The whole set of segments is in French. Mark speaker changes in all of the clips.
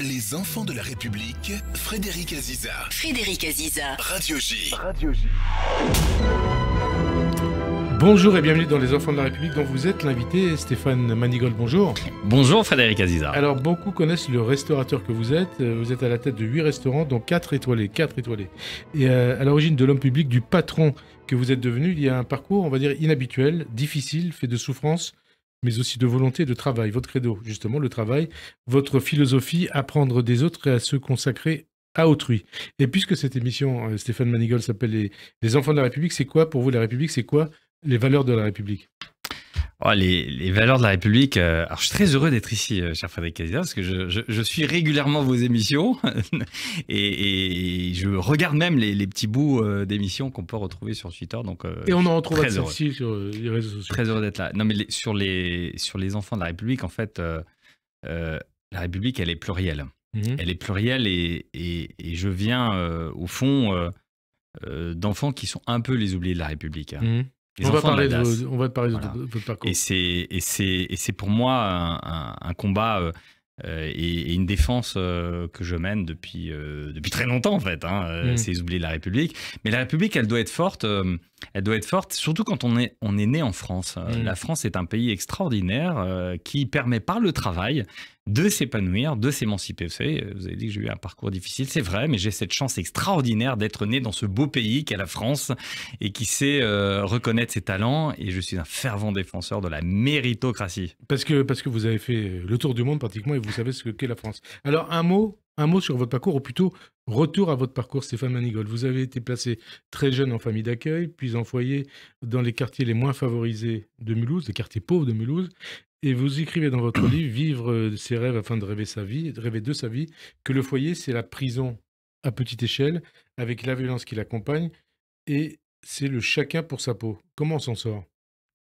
Speaker 1: Les enfants de la République, Frédéric Aziza. Frédéric Aziza. Radio J. Radio J.
Speaker 2: Bonjour et bienvenue dans Les Enfants de la République dont vous êtes l'invité Stéphane Manigol, bonjour. Bonjour Frédéric Aziza. Alors beaucoup connaissent le restaurateur que vous êtes. Euh, vous êtes à la tête de huit restaurants dont quatre étoilés, quatre étoilés. Et à, euh, à l'origine de l'homme public, du patron que vous êtes devenu, il y a un parcours on va dire inhabituel, difficile, fait de souffrance, mais aussi de volonté de travail. Votre credo, justement, le travail, votre philosophie, apprendre des autres et à se consacrer à autrui. Et puisque cette émission, euh, Stéphane Manigol, s'appelle les, enfants de la République, c'est quoi pour vous la République C'est quoi les valeurs de la
Speaker 1: République Oh, les, valeurs de la République. Euh, alors, je suis très heureux d'être ici, euh, cher Frédéric Casida, parce que je, suis régulièrement vos émissions et, je regarde même les, petits bouts euh, d'émissions qu'on peut retrouver sur Twitter. Donc, et on en retrouve aussi sur les réseaux sociaux. Très heureux d'être là. Non, mais sur, les, sur les enfants de la République, en fait, la République, elle est plurielle. Mhm. Elle est plurielle et, et, je viens, au fond, d'enfants qui sont un peu les oubliés de la République. Hein. Mhm on, va parler de, parler votre parcours. Et c'est pour moi un, combat euh, euh, et, une défense euh, que je mène depuis, depuis très longtemps en fait. Hein, mm. C'est oublier la République. Mais la République, elle doit être forte. elle doit être forte, surtout quand on est, on est né en France. Mm. La France est un pays extraordinaire qui permet par le travail de s'épanouir, de s'émanciper. Vous savez, euh, vous avez dit que j'ai eu un parcours difficile, c'est vrai, mais j'ai cette chance extraordinaire d'être né dans ce beau pays qu'est la France et qui sait euh, reconnaître ses talents. Et je suis un fervent défenseur de la méritocratie.
Speaker 2: Parce que, parce que vous avez fait euh, le tour du monde pratiquement et vous savez ce qu'est la France. Alors un mot un mot sur votre parcours, ou plutôt retour à votre parcours, Stéphane Manigold. Vous avez été placé très jeune en famille d'accueil, puis en foyer dans les quartiers les moins favorisés de Mulhouse, les quartiers pauvres de Mulhouse. Et vous écrivez dans votre livre Vivre ses rêves afin de rêver sa vie, de rêver de sa vie, que le foyer, c'est la prison à petite échelle, avec la violence qui l'accompagne, et c'est le chacun pour sa peau. Comment on s'en sort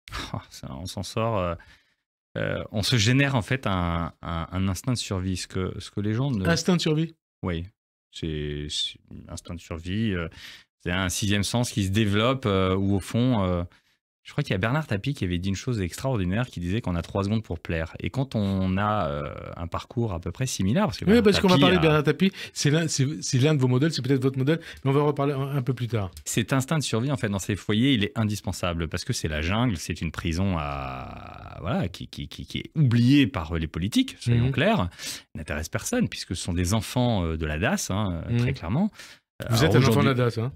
Speaker 1: ah, On s'en sort. Euh, euh, on se génère en fait un, instinct de survie. Ce que, ce que les gens. Instinct de survie Oui. C'est instinct de survie. Euh, c'est un sixième sens qui se développe où, au fond je crois qu'il y a Bernard Tapie qui avait dit une chose extraordinaire qui disait qu'on a trois secondes pour plaire. Et quand on a euh, un parcours à peu près similaire, parce que oui, parce qu'on va parler de euh, Bernard
Speaker 2: Tapie, c'est l'un, de vos modèles, c'est peut-être votre modèle, mais on va en reparler un, peu plus tard.
Speaker 1: Cet instinct de survie, en fait, dans ces foyers, il est indispensable parce que c'est la jungle, c'est une prison à voilà qui, qui, est oubliée par les politiques, soyons mhm. clairs, n'intéresse personne puisque ce sont des enfants euh, de la DAS, hein, mhm. très clairement. Vous êtes un enfant de la DAS, hein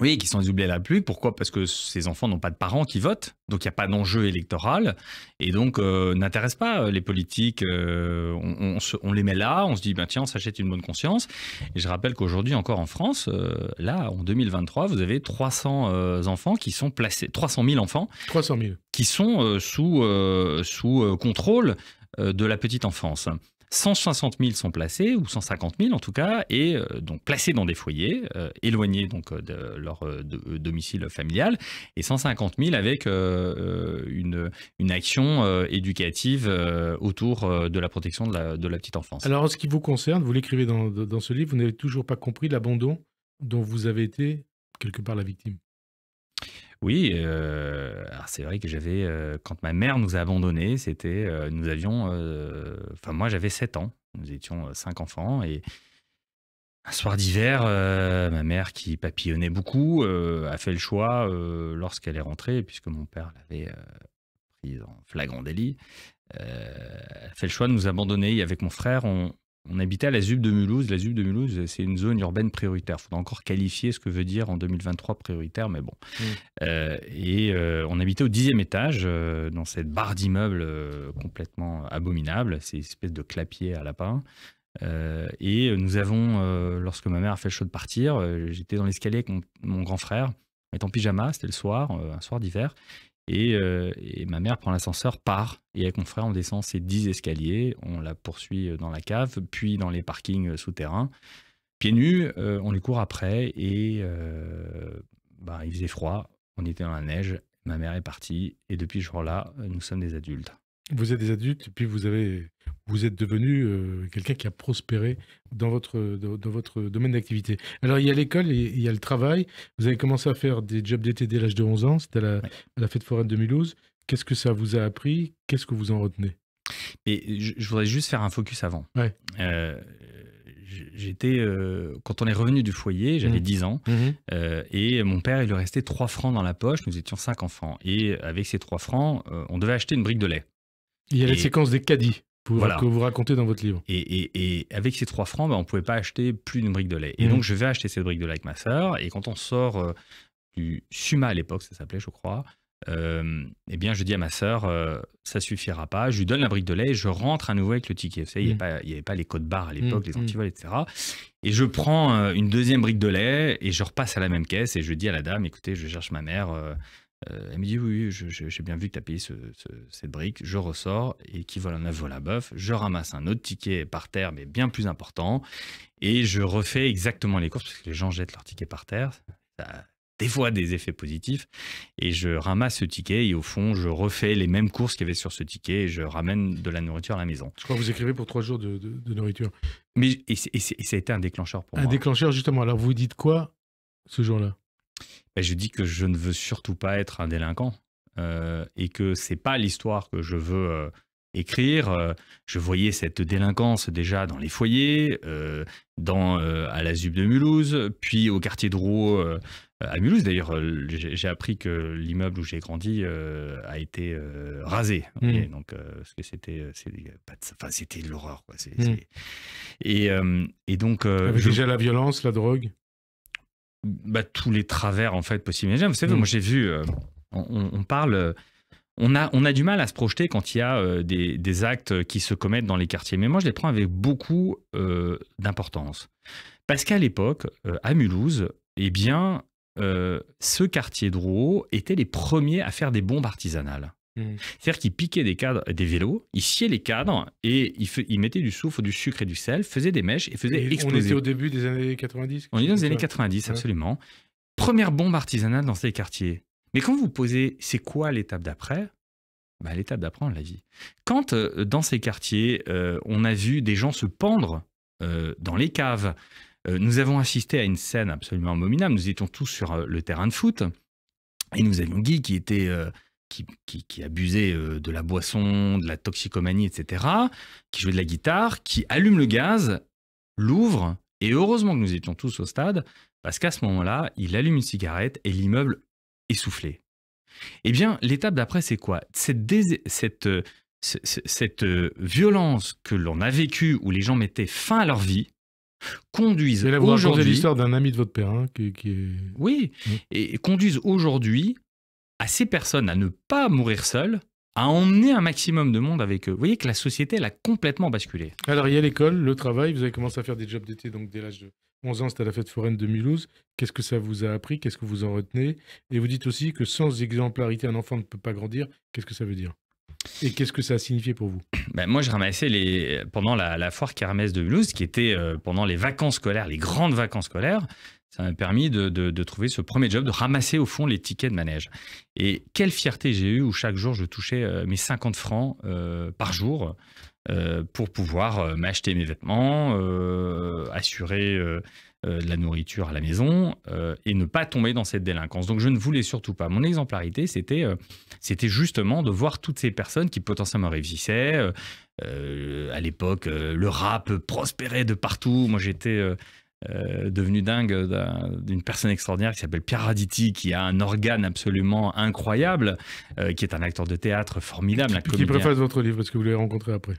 Speaker 1: oui, qui sont oubliés à la pluie. Pourquoi Parce que ces enfants n'ont pas de parents qui votent, donc il n'y a pas d'enjeu électoral, et donc euh, n'intéresse pas euh, les politiques. Euh, on, les met là, on se dit, ben, tiens, on s'achète une bonne conscience. Et je rappelle qu'aujourd'hui, encore en France, là, en 2023, vous avez 300 enfants qui sont placés, 300 000 enfants 300 000. qui sont sous, sous contrôle de la petite enfance. 160 000 sont placés, ou 150 000 en tout cas, et euh, donc placés dans des foyers, euh, éloignés donc euh, de leur domicile familial, et 150 000 avec une, une, action éducative autour de la protection de la, petite enfance. Alors en ce
Speaker 2: qui vous concerne, vous l'écrivez dans ce livre, vous n'avez toujours pas compris l'abandon dont vous avez été quelque part la victime.
Speaker 1: Oui, euh, c'est vrai que j'avais, euh, quand ma mère nous a abandonnés, c'était, euh, nous avions, enfin moi j'avais 7 ans, nous étions 5 enfants, et un soir d'hiver, ma mère qui papillonnait beaucoup a fait le choix, lorsqu'elle est rentrée, puisque mon père l'avait prise en flagrant délit, a fait le choix de nous abandonner, et avec mon frère, on, on habitait à la ZUB de Mulhouse. La ZUB de Mulhouse, c'est une zone urbaine prioritaire. Il faudra encore qualifier ce que veut dire en 2023 prioritaire, mais bon. Mm. Euh, et euh, on habitait au dixième étage, euh, dans cette barre d'immeubles complètement abominable. C'est une espèce de clapier à lapin. et nous avons, lorsque ma mère a fait le choix de partir, j'étais dans l'escalier avec mon, grand frère, on en pyjama, c'était le soir, un soir d'hiver. Euh, et, ma mère prend l'ascenseur, part, et avec mon frère, on descend ces dix escaliers, on la poursuit euh, dans la cave, puis dans les parkings euh, souterrains. Pieds nus, on les court après, et bah, il faisait froid, on était dans la neige, ma mère est partie, et depuis ce jour-là, nous sommes des adultes.
Speaker 2: Vous êtes des adultes, puis vous avez, vous êtes devenu quelqu'un qui a prospéré dans votre, dans, votre domaine d'activité. Alors, il y a l'école et il y a le travail. Vous avez commencé à faire des jobs d'été dès l'âge de 11 ans, c'était à la, fête foraine de Mulhouse. Qu'est-ce que ça vous a appris Qu'est-ce que vous en retenez
Speaker 1: Mais je, voudrais juste faire un focus avant. Euh, j'étais quand on est revenu du foyer, j'avais 10 mmh. ans mmh euh, et mon père il lui restait 3 francs dans la poche, nous étions 5 enfants et avec ces 3 francs, euh, on devait acheter une brique de lait. Il y a les la séquence des caddies. que vous racontez dans votre livre. Et, avec ces 3 francs, bah, on ne pouvait pas acheter plus d'une brique de lait. Et mm. donc, je vais acheter cette brique de lait avec ma sœur. Et quand on sort euh, du Suma à l'époque, ça s'appelait, je crois, euh, eh bien, je dis à ma sœur, euh, ça suffira pas. Je lui donne la brique de lait et je rentre à nouveau avec le ticket. il n'y mm. avait, pas les codes barres à mm, l'époque, les antivols, etc. Et je prends une deuxième brique de lait et je repasse à la même caisse et je dis à la dame, écoutez, je cherche ma mère. Euh, elle me dit oui, j'ai bien vu que tu as payé cette brique, je ressors, et qui vole un œuf, vole un bœuf, je ramasse un autre ticket par terre, mais bien plus important, et je refais exactement les courses, parce que les gens jettent leurs tickets par terre, ça, dévoie des effets positifs, et je ramasse ce ticket, et au fond, je refais les mêmes courses qu'il y avait sur ce ticket, et je ramène de la nourriture à la maison. Je crois
Speaker 2: que vous écrivez pour trois jours de,
Speaker 1: nourriture. Mais, et, ça a été un déclencheur pour moi. Un
Speaker 2: déclencheur, justement. Alors, vous dites quoi ce jour-là
Speaker 1: bah, je dis que je ne veux surtout pas être un délinquant euh, et que c'est pas l'histoire que je veux euh, écrire. Euh. je voyais cette délinquance déjà dans les foyers, dans, à la ZUB de Mulhouse, puis au quartier de Roux, à Mulhouse d'ailleurs. J'ai appris que l'immeuble où j'ai grandi a été rasé. donc, c'était enfin, l'horreur. Et, donc. Ah, déjà la violence, la drogue bah, tous les travers en fait possibles. Vous savez, mm. moi j'ai vu, euh, on, parle, euh, on a, on a du mal à se projeter quand il y a euh, des, actes qui se commettent dans les quartiers. Mais moi je les prends avec beaucoup d'importance. Parce qu'à l'époque, à Mulhouse, eh bien, ce quartier de Rouault était les premiers à faire des bombes artisanales. Mmh. C'est-à-dire qu'ils piquait des cadres, des vélos, ils sciaient les cadres et il, mettaient du soufre, du sucre et du sel, faisaient des mèches et faisaient exploser. On était au
Speaker 2: début des années 90 On est dans les années 90, absolument.
Speaker 1: Première bombe artisanale dans ces quartiers. Mais quand vous posez c'est quoi l'étape d'après bah, L'étape d'après, on l'a vie. Quand euh, dans ces quartiers, euh, on a vu des gens se pendre euh, dans les caves, nous avons assisté à une scène absolument abominable. Nous étions tous sur le terrain de foot et nous avions Guy qui était qui, abusait euh, de la boisson, de la toxicomanie, etc., qui jouait de la guitare, qui allume le gaz, l'ouvre, et heureusement que nous étions tous au stade, parce qu'à ce moment-là, il allume une cigarette et l'immeuble est soufflé. Eh bien, l'étape d'après, c'est quoi cette, euh, euh, violence que l'on a vécue, où les gens mettaient fin à leur vie, conduisent aujourd'hui... C'est l'histoire
Speaker 2: d'un ami de votre père, hein,
Speaker 1: qui, oui. Mmh. et conduisent aujourd'hui à ces personnes à ne pas mourir seules, à emmener un maximum de monde avec eux. Vous voyez que la société, elle a complètement basculé. Alors,
Speaker 2: il y a l'école, le travail, vous avez commencé à faire des jobs d'été, donc dès l'âge de 11 ans, c'était à la fête foraine de Mulhouse. Qu'est-ce que ça vous a appris Qu'est-ce que vous en retenez Et vous dites aussi que sans exemplarité, un enfant ne peut pas grandir. Qu'est-ce que ça veut dire et qu'est-ce que ça a signifié pour vous
Speaker 1: ben Moi, je ramassais les... pendant la, foire Kermesse de Mulhouse, qui était euh, pendant les vacances scolaires, les grandes vacances scolaires ça m'a permis de, trouver ce premier job, de ramasser au fond les tickets de manège. Et quelle fierté j'ai eue où chaque jour je touchais euh, mes 50 francs euh, par jour euh, pour pouvoir m'acheter mes vêtements, assurer de la nourriture à la maison et ne pas tomber dans cette délinquance. Donc je ne voulais surtout pas. Mon exemplarité, c'était c'était justement de voir toutes ces personnes qui potentiellement réussissaient. à l'époque, le rap prospérait de partout. Moi, j'étais euh, devenu dingue euh, d'une personne extraordinaire qui s'appelle Pierre Raditi, qui a un organe absolument incroyable, euh, qui est un acteur de théâtre formidable. Qui, qui préface
Speaker 2: votre livre, parce que vous l'avez rencontré après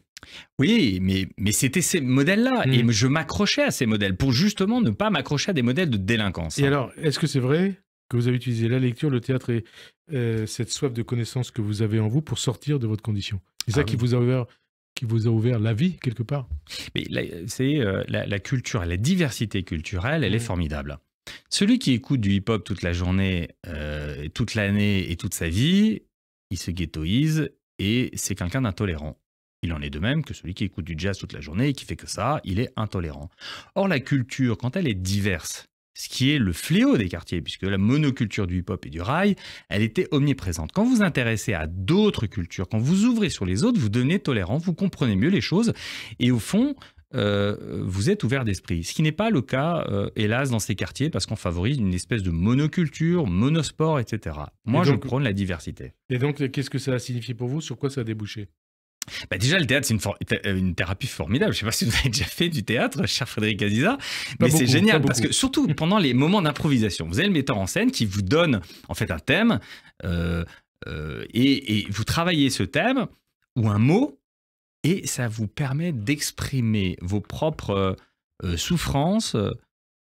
Speaker 1: Oui, mais, mais c'était ces modèles-là, et hmm. je m'accrochais à ces modèles pour justement ne pas m'accrocher à des modèles de délinquance. Et
Speaker 2: alors, est-ce que c'est vrai que vous avez utilisé la lecture, le théâtre et cette soif de connaissance que vous avez en vous pour sortir de votre condition C'est ça ah qui vous a ouvert qui vous a ouvert la vie quelque part.
Speaker 1: Mais c'est euh, la, culture, la diversité culturelle, elle est formidable. Celui qui écoute du hip-hop toute la journée, euh, toute l'année et toute sa vie, il se ghettoise et c'est quelqu'un d'intolérant. Il en est de même que celui qui écoute du jazz toute la journée et qui fait que ça, il est intolérant. Or, la culture, quand elle est diverse, ce qui est le fléau des quartiers, puisque la monoculture du hip-hop et du rail, elle était omniprésente. Quand vous intéressez à d'autres cultures, quand vous ouvrez sur les autres, vous devenez tolérant, vous comprenez mieux les choses, et au fond, euh, vous êtes ouvert d'esprit. Ce qui n'est pas le cas, euh, hélas, dans ces quartiers, parce qu'on favorise une espèce de monoculture, monosport, etc. Moi, je prône la diversité. Et donc, qu'est-ce que ça signifie pour vous Sur quoi ça a débouché bah déjà, le théâtre, c'est une, une, thérapie formidable. Je ne sais pas si vous avez déjà fait du théâtre, cher Frédéric Aziza, mais c'est génial parce que surtout pendant les moments d'improvisation, vous avez le metteur en scène qui vous donne en fait un thème euh, euh, et, et, vous travaillez ce thème ou un mot et ça vous permet d'exprimer vos propres euh, souffrances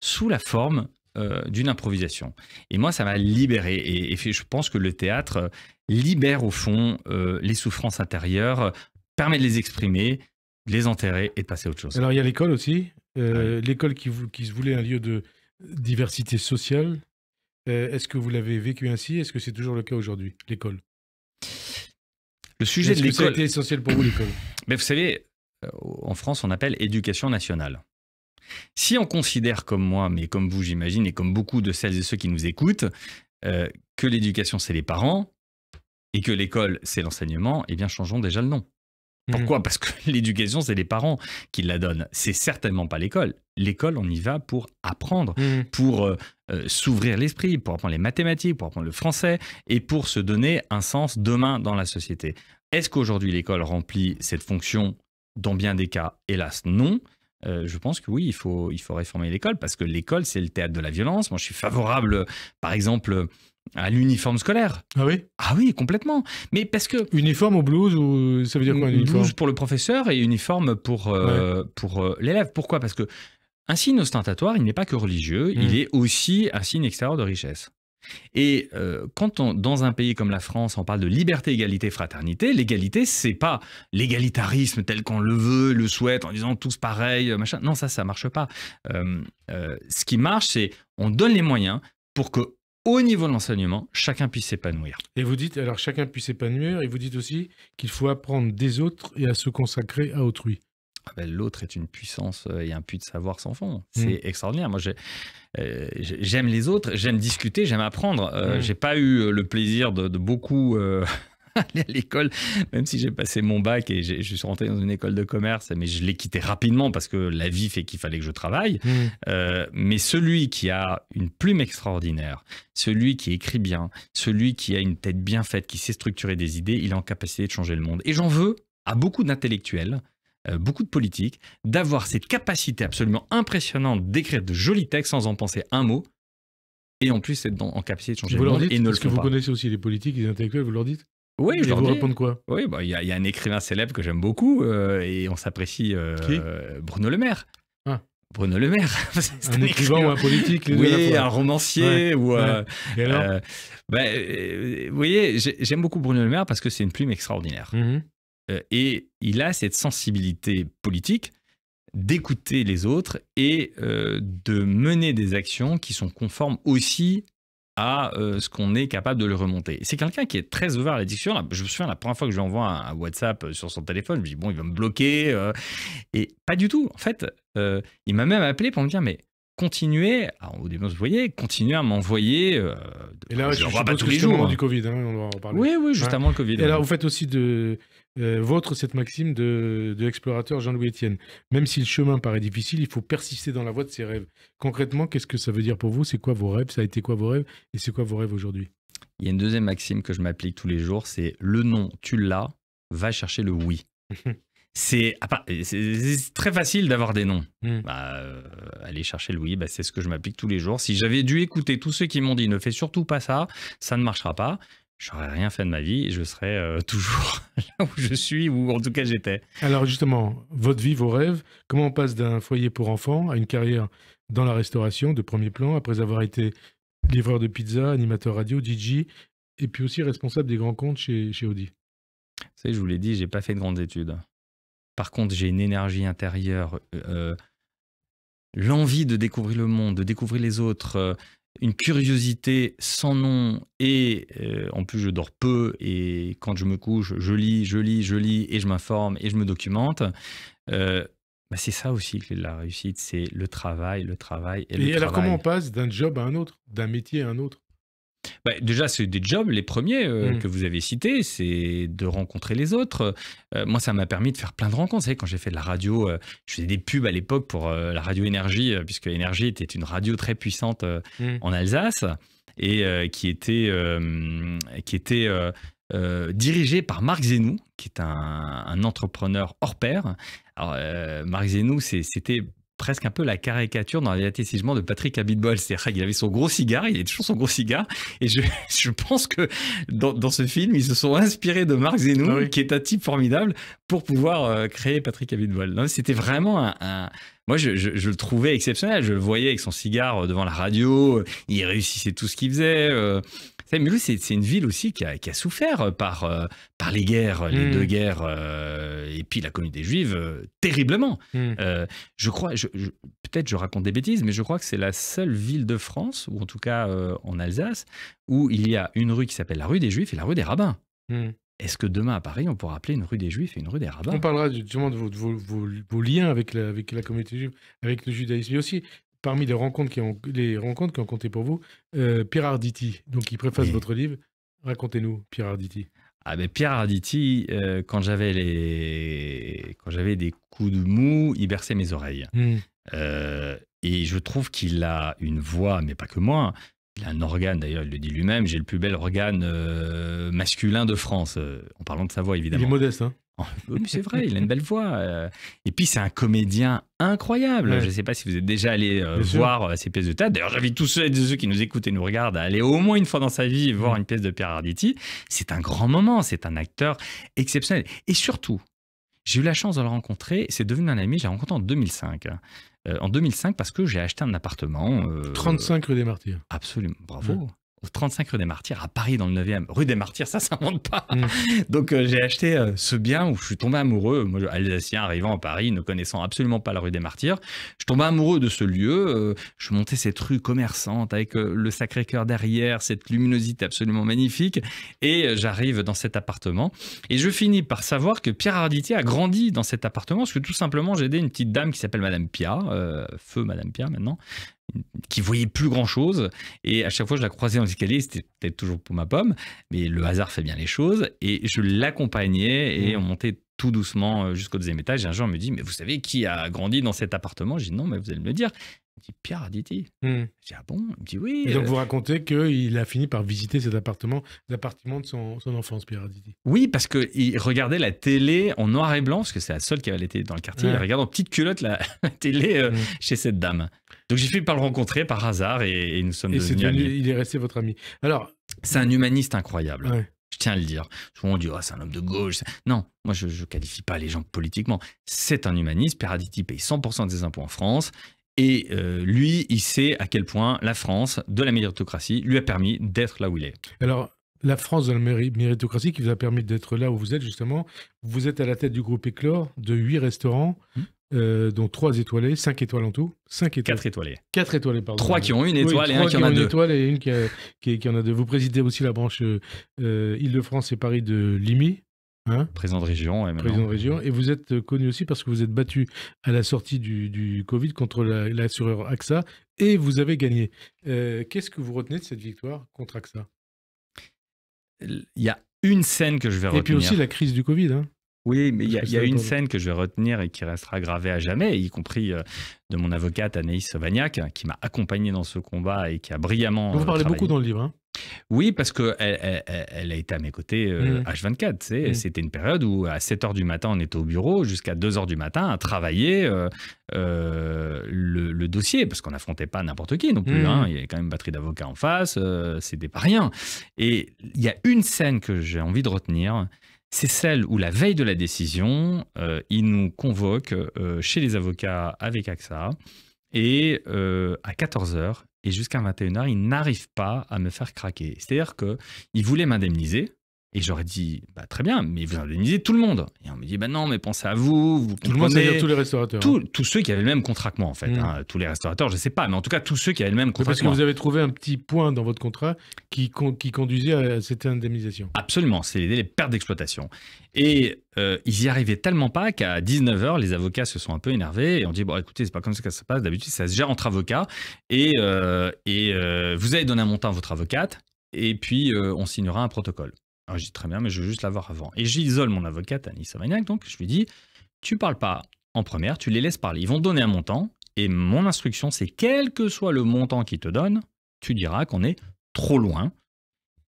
Speaker 1: sous la forme euh, d'une improvisation. Et moi, ça m'a libéré. Et, je pense que le théâtre euh, libère au fond euh, les souffrances intérieures, permet de les exprimer, de les enterrer et de passer à autre chose. Alors,
Speaker 2: il y a l'école aussi. Ah l'école qui, qui se voulait un lieu de diversité sociale. Est-ce que vous l'avez vécu ainsi Est-ce que c'est toujours le cas aujourd'hui, l'école
Speaker 1: Le sujet de l'école. été essentiel pour vous, l'école Mais ben, Vous savez, en France, on appelle éducation nationale. Si on considère comme moi, mais comme vous j'imagine, et comme beaucoup de celles et ceux qui nous écoutent, euh, que l'éducation c'est les parents et que l'école c'est l'enseignement, eh bien changeons déjà le nom. Mmh. Pourquoi Parce que l'éducation, c'est les parents qui la donnent. C'est certainement pas l'école. L'école, on y va pour apprendre, mmh. pour euh, euh, s'ouvrir l'esprit, pour apprendre les mathématiques, pour apprendre le français et pour se donner un sens demain dans la société. Est-ce qu'aujourd'hui l'école remplit cette fonction Dans bien des cas, hélas, non. Euh, je pense que oui, il faut, il faut réformer l'école parce que l'école, c'est le théâtre de la violence. Moi, je suis favorable, par exemple, à l'uniforme scolaire. Ah oui Ah oui, complètement. Mais parce que... Uniforme ou blouse, ça veut dire quoi uniforme pour le professeur et uniforme pour, euh, pour euh, l'élève. Pourquoi Parce que un signe ostentatoire, il n'est pas que religieux, il hmm. est aussi un signe extérieur de richesse. Et euh, quand dans un pays comme la France, on parle de liberté, égalité, fraternité, l'égalité, c'est pas l'égalitarisme tel qu'on le veut, le souhaite, en disant tous pareil, machin. Non, ça, ça marche pas. Euh, euh, ce qui marche, c'est on donne les moyens pour que, au niveau de l'enseignement, chacun puisse s'épanouir. Et vous dites, alors chacun puisse s'épanouir,
Speaker 2: et vous dites aussi qu'il faut apprendre des autres et à se consacrer à autrui
Speaker 1: l'autre est une puissance euh, et un puits de savoir sans fond. Mm. C'est extraordinaire. Moi, euh, j'aime les autres, j'aime discuter, j'aime apprendre. Je euh, n'ai mm. J'ai pas eu le plaisir de, beaucoup. aller à l'école, même si j'ai passé mon bac et je suis rentré dans une école de commerce, mais je l'ai quitté rapidement parce que la vie fait qu'il fallait que je travaille. Mm. mais celui qui a une plume extraordinaire, celui qui écrit bien, celui qui a une tête bien faite, qui sait structurer des idées, il est en capacité de changer le monde. Et j'en veux à beaucoup d'intellectuels euh, beaucoup de politique, d'avoir cette capacité absolument impressionnante d'écrire de jolis textes sans en penser un mot, et en plus être en capacité de changer vous le monde et que vous connaissez
Speaker 2: aussi les politiques, les intellectuels, vous leur dites oui, je leur vous quoi
Speaker 1: Oui, bah, il y, a un écrivain célèbre que j'aime beaucoup euh, et on s'apprécie euh, Qui Bruno Le Maire. Ah. Bruno Le Maire. c'est un, écrivain ou un politique Oui, un romancier ou. Et alors bah, vous voyez, j'aime beaucoup Bruno Le Maire parce que c'est une plume extraordinaire. Mhm. Euh, et il a cette sensibilité politique d'écouter les autres et euh, de mener des actions qui sont conformes aussi à euh, ce qu'on est capable de le remonter. C'est quelqu'un qui est très ouvert à la discussion. Je me souviens, la première fois que je lui envoie un, WhatsApp sur son téléphone, je me dis, bon, il va me bloquer. et pas du tout. En fait, il m'a même appelé pour me dire, mais continuez, au début, vous voyez, continuez à m'envoyer. et là, je ne vois pas tous les jours. du hein. Covid, hein, on doit en parler. Oui, oui, justement le Covid. Et là, vous
Speaker 2: faites aussi de, euh, votre cette maxime de, de l'explorateur Jean-Louis Etienne. Même si le chemin paraît difficile, il faut persister dans la voie de ses rêves. Concrètement, qu'est-ce que ça veut dire pour vous C'est quoi vos rêves Ça a été quoi vos rêves Et c'est quoi vos rêves aujourd'hui
Speaker 1: Il y a une deuxième maxime que je m'applique tous les jours, c'est le nom, tu l'as, va chercher le oui. Ah, c'est très facile d'avoir des noms. Hmm. Bah, euh, aller chercher le bah, c'est ce que je m'applique tous les jours. Si j'avais dû écouter tous ceux qui m'ont dit ne fais surtout pas ça, ça ne marchera pas, j'aurais rien fait de ma vie et je serais euh, toujours là où je suis ou en tout cas j'étais.
Speaker 2: Alors justement, votre vie, vos rêves, comment on passe d'un foyer pour enfants à une carrière dans la restauration de premier plan après avoir été livreur de pizza, animateur radio, DJ et puis aussi responsable des grands comptes chez, chez Audi Vous
Speaker 1: savez, je vous l'ai dit, j'ai pas fait de grandes études. Par contre, j'ai une énergie intérieure, euh, euh, l'envie de découvrir le monde, de découvrir les autres, une curiosité sans nom et euh, en plus je dors peu et quand je me couche, je lis, je lis, je lis et je m'informe et je me documente. Euh, bah, c'est ça aussi la réussite, c'est le travail, le travail et, et alors comment on
Speaker 2: passe d'un job à un autre,
Speaker 1: d'un métier à un autre bah, déjà, c'est des jobs, les premiers euh, mm. que vous avez cités, c'est de rencontrer les autres. Euh, moi, ça m'a permis de faire plein de rencontres. Vous quand j'ai fait de la radio, euh, je faisais des pubs à l'époque pour la radio Énergie, puisque Énergie était une radio très puissante mm. en Alsace et qui était, qui était dirigée par Marc Zenou, qui est un, entrepreneur hors pair. Alors, Marc Zenou, c'était presque un peu la caricature dans les attestissements de Patrick Abitbol. C'est-à-dire qu'il avait son gros cigare, il a toujours son gros cigare. Et je, pense que dans, ce film, ils se sont inspirés de Marc Zenou, ah qui est un type formidable, pour pouvoir euh, créer Patrick Abitbol. C'était vraiment un, Moi, je, le trouvais exceptionnel. Je le voyais avec son cigare euh, devant la radio. Il réussissait tout ce qu'il faisait. Euh, Mulhouse, c'est une ville aussi qui a, souffert euh, euh, par, les guerres, les mm. deux guerres, euh, et puis la communauté juive terriblement. Mm. je crois, peut-être je raconte des bêtises, mais je crois que c'est la seule ville de France, ou en tout cas en Alsace, où il y a une rue qui s'appelle la rue des Juifs et la rue des Rabbins. Mm. Est-ce que demain à Paris, on pourra appeler une rue des Juifs et une rue des Rabbins On parlera justement de
Speaker 2: vos, vos,
Speaker 1: liens avec la,
Speaker 2: avec la communauté juive, avec le judaïsme, aussi parmi les rencontres qui ont, les rencontres qui ont compté pour vous, euh, Pierre Arditi, donc qui préface votre livre. Racontez-nous, Pierre Arditi.
Speaker 1: Ah ben Pierre Arditi, euh, quand j'avais les... quand j'avais des coups de mou, il berçait mes oreilles. Hmm. Euh, et je trouve qu'il a une voix, mais pas que moi. Il a un organe, d'ailleurs, il le dit lui-même. J'ai le plus bel organe masculin de France, en parlant de sa voix évidemment. Il est modeste, hein c'est vrai, il a une belle voix. Euh. Et puis, c'est un comédien incroyable. Je ne sais pas si vous êtes déjà allé euh, voir ses euh, pièces de théâtre. D'ailleurs, j'invite tous ceux et ceux qui nous écoutent et nous regardent à aller au moins une fois dans sa vie voir mm. une pièce de Pierre Arditi. C'est un grand moment. C'est un acteur exceptionnel. Et surtout, j'ai eu la chance de le rencontrer. C'est devenu un ami. J'ai rencontré en 2005. Hein. en 2005, parce que j'ai acheté un appartement. 35 rue des Martyrs. Absolument. Bravo au 35 rue des Martyrs à Paris dans le 9e. Rue des Martyrs, ça, ça monte pas. Mm. Donc euh, j'ai acheté euh, ce bien où je suis tombé amoureux. Moi, Alsacien arrivant à Paris, ne connaissant absolument pas la rue des Martyrs, je tombais amoureux de ce lieu. Euh, je montais cette rue commerçante avec le Sacré-Cœur derrière, cette luminosité absolument magnifique. Et j'arrive dans cet appartement et je finis par savoir que Pierre Arditier a grandi dans cet appartement parce que tout simplement j'ai aidé une petite dame qui s'appelle Madame Pia, feu Madame Pia maintenant, qui voyait plus grand chose. Et à chaque fois, je la croisais dans l'escalier, c'était peut-être toujours pour ma pomme, mais le hasard fait bien les choses. Et je l'accompagnais et mmh. on montait tout doucement euh, jusqu'au deuxième étage. Et un jour, on me dit Mais vous savez qui a grandi dans cet appartement je dis Non, mais vous allez me le dire. Il dit Pierre Arditi. Mmh. Je dis Ah bon Il me dit Oui. Et donc, euh, vous
Speaker 2: racontez qu'il a fini par visiter cet appartement, l'appartement de son, enfance, Pierre
Speaker 1: Oui, parce qu'il regardait la télé en noir et blanc, parce que c'est la seule qui avait été dans le quartier. Il regardait en petite culotte la, télé euh, mmh. chez cette dame. Donc j'ai fini par le rencontrer par hasard et, nous sommes devenus amis. Il est resté votre ami. Alors, c'est un humaniste incroyable. Je tiens à le dire. Souvent on dit oh, c'est un homme de gauche. Non, moi je ne qualifie pas les gens politiquement. C'est un humaniste. Peraditi paye 100% des impôts en France. Et euh, lui, il sait à quel point la France, de la méritocratie, lui a permis d'être là où il est.
Speaker 2: Alors, la France de la méritocratie qui vous a permis d'être là où vous êtes, justement. Vous êtes à la tête du groupe Éclore, de huit restaurants. Hmm. Euh, dont 3 étoilés, 5 étoiles en tout. cinq, étoiles. 4 étoilés. Quatre étoilés, pardon. 3 qui ont une étoile et un qui en a deux. qui ont une étoile et une euh, qui, en a deux. Vous présidez aussi la branche euh, Île-de-France et Paris de l'IMI.
Speaker 1: Hein président de région. président de
Speaker 2: région. Et vous êtes connu aussi parce que vous êtes battu à la sortie du, Covid contre l'assureur AXA et vous avez gagné. Qu'est-ce que vous retenez de cette victoire contre AXA
Speaker 1: Il y a une scène que je vais et retenir. Et puis aussi la
Speaker 2: crise du Covid. Hein.
Speaker 1: Oui, mais il y a, une scène que je vais retenir et qui restera gravée à jamais, y compris euh, de mon avocate Anaïs Savagnac, hein, qui m'a accompagné dans ce combat et qui a brillamment. vous parlez beaucoup dans le livre. Hein. oui, parce qu'elle elle, a été à mes côtés H24. Euh, mmh. mmh. C'était une période où à 7 h du matin, on était au bureau jusqu'à 2 h du matin à travailler euh, le, dossier, parce qu'on n'affrontait pas n'importe qui non plus. Mmh. Hein. Il y avait quand même une batterie d'avocats en face, c'était pas rien. Et il y a une scène que j'ai envie de retenir, c'est celle où la veille de la décision, euh, il nous convoque euh, chez les avocats avec AXA et euh, à 14h et jusqu'à 21h, il n'arrive pas à me faire craquer. C'est-à-dire qu'il voulait m'indemniser, et j'aurais dit, bah, très bien, mais vous indemnisez tout le monde. Et on me dit, bah non, mais pensez à vous. vous tout le monde, dire tous les restaurateurs. Hein. Tous ceux qui avaient le même contrat que moi, en fait. Mm. Hein. tous les restaurateurs, je ne sais pas, mais en tout cas, tous ceux qui avaient le même contrat. Parce que, vous avez trouvé un petit
Speaker 2: point dans votre contrat qui, qui conduisait à cette indemnisation.
Speaker 1: Absolument, c'est les pertes d'exploitation. Et euh, ils y arrivaient tellement pas qu'à 19h, les avocats se sont un peu énervés et ont dit, bon, écoutez, c'est pas comme ça que ça se passe. D'habitude, ça se gère entre avocats. Et, euh, et euh, vous allez donner un montant à votre avocate et puis on signera un protocole. Alors je dis très bien, mais je veux juste l'avoir avant. Et j'isole mon avocate, Annie Samaniac, donc je lui dis, tu parles pas en première, tu les laisses parler. Ils vont donner un montant, et mon instruction, c'est quel que soit le montant qu'ils te donnent, tu diras qu'on est trop loin,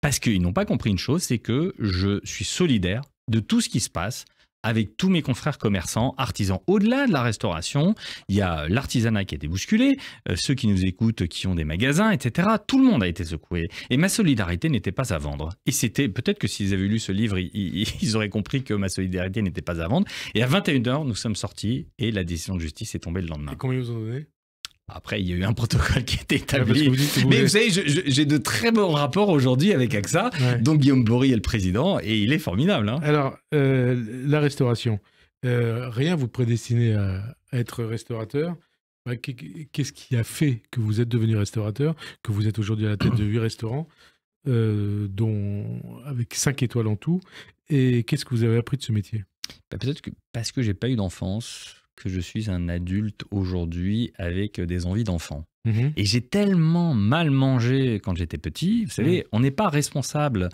Speaker 1: parce qu'ils n'ont pas compris une chose, c'est que je suis solidaire de tout ce qui se passe, avec tous mes confrères commerçants, artisans. Au-delà de la restauration, il y a l'artisanat qui a été bousculé, euh, ceux qui nous écoutent qui ont des magasins, etc. Tout le monde a été secoué. Et ma solidarité n'était pas à vendre. Et c'était peut-être que s'ils avaient lu ce livre, ils, auraient compris que ma solidarité n'était pas à vendre. Et à 21h, nous sommes sortis et la décision de justice est tombée le lendemain. Et combien vous en donné après, il y a eu un protocole qui a été établi. mais vous savez, j'ai de très bons rapports aujourd'hui avec AXA, Donc, Guillaume Bory est le président, et il est formidable. Hein.
Speaker 2: Alors, euh, la restauration, euh, rien vous prédestinez à, être restaurateur. Bah, qu'est-ce qui a fait que vous êtes devenu restaurateur, que vous êtes aujourd'hui à la tête de huit restaurants, euh, dont avec cinq étoiles en tout, et qu'est-ce que vous avez appris de ce métier
Speaker 1: bah, Peut-être que parce que j'ai pas eu d'enfance, que je suis un adulte aujourd'hui avec euh, des envies d'enfant. Mhm. Et j'ai tellement mal mangé quand j'étais petit. Vous savez, on n'est pas responsable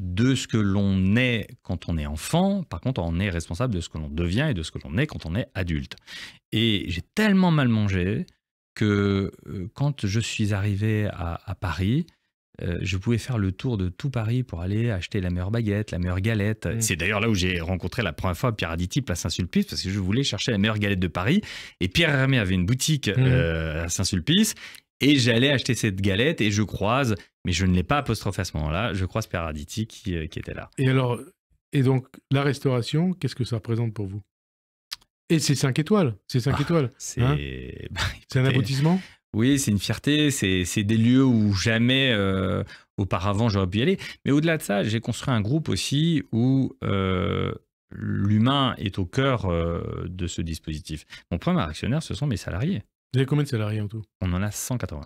Speaker 1: de ce que l'on est quand on est enfant. Par contre, on est responsable de ce que l'on devient et de ce que l'on est quand on est adulte. Et j'ai tellement mal mangé que euh, quand je suis arrivé à Paris, euh, je pouvais faire le tour de tout Paris pour aller acheter la meilleure baguette, la meilleure galette. Mm. C'est d'ailleurs là où j'ai rencontré la première fois Pierre Aditi, place Saint-Sulpice, parce que je voulais chercher la meilleure galette de Paris. Et Pierre Hermé avait une boutique mm. euh, à Saint-Sulpice. Et j'allais acheter cette galette et je croise, mais je ne l'ai pas apostrophé à ce moment-là, je croise Pierre euh, qui, était là.
Speaker 2: Et alors, et donc, la restauration, qu'est-ce que ça représente pour vous et c'est 5 étoiles, c'est 5 ah, étoiles. C'est hein
Speaker 1: bah, un aboutissement oui, c'est une fierté, c'est des lieux où jamais euh, auparavant j'aurais pu y aller. Mais au-delà de ça, j'ai construit un groupe aussi où euh, l'humain est au cœur euh, de ce dispositif. Mon premier actionnaire, ce sont mes salariés. Vous avez combien de salariés en tout On en a 180.